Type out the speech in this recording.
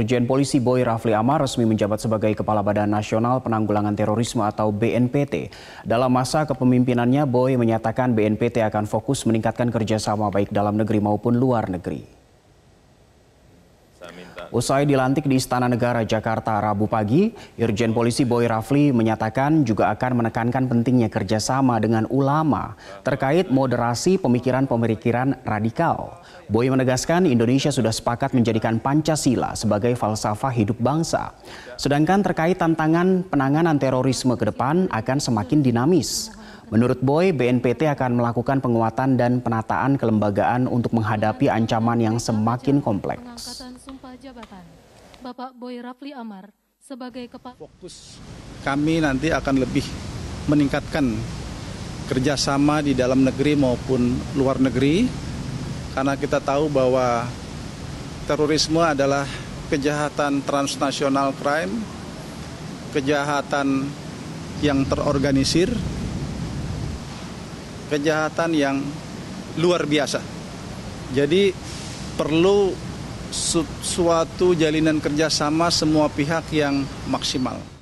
Irjen Polisi Boy Rafli Amar resmi menjabat sebagai Kepala Badan Nasional Penanggulangan Terorisme atau BNPT. Dalam masa kepemimpinannya, Boy menyatakan BNPT akan fokus meningkatkan kerjasama baik dalam negeri maupun luar negeri. Usai dilantik di Istana Negara Jakarta Rabu pagi, Irjen Polisi Boy Rafli menyatakan juga akan menekankan pentingnya kerjasama dengan ulama terkait moderasi pemikiran pemikiran radikal. Boy menegaskan Indonesia sudah sepakat menjadikan Pancasila sebagai falsafah hidup bangsa. Sedangkan terkait tantangan penanganan terorisme ke depan akan semakin dinamis. Menurut Boy, BNPT akan melakukan penguatan dan penataan kelembagaan untuk menghadapi ancaman yang semakin kompleks jabatan. Bapak Boy Rafli Amar sebagai kepala fokus kami nanti akan lebih meningkatkan kerjasama di dalam negeri maupun luar negeri karena kita tahu bahwa terorisme adalah kejahatan transnasional crime, kejahatan yang terorganisir, kejahatan yang luar biasa. Jadi perlu suatu jalinan kerjasama semua pihak yang maksimal.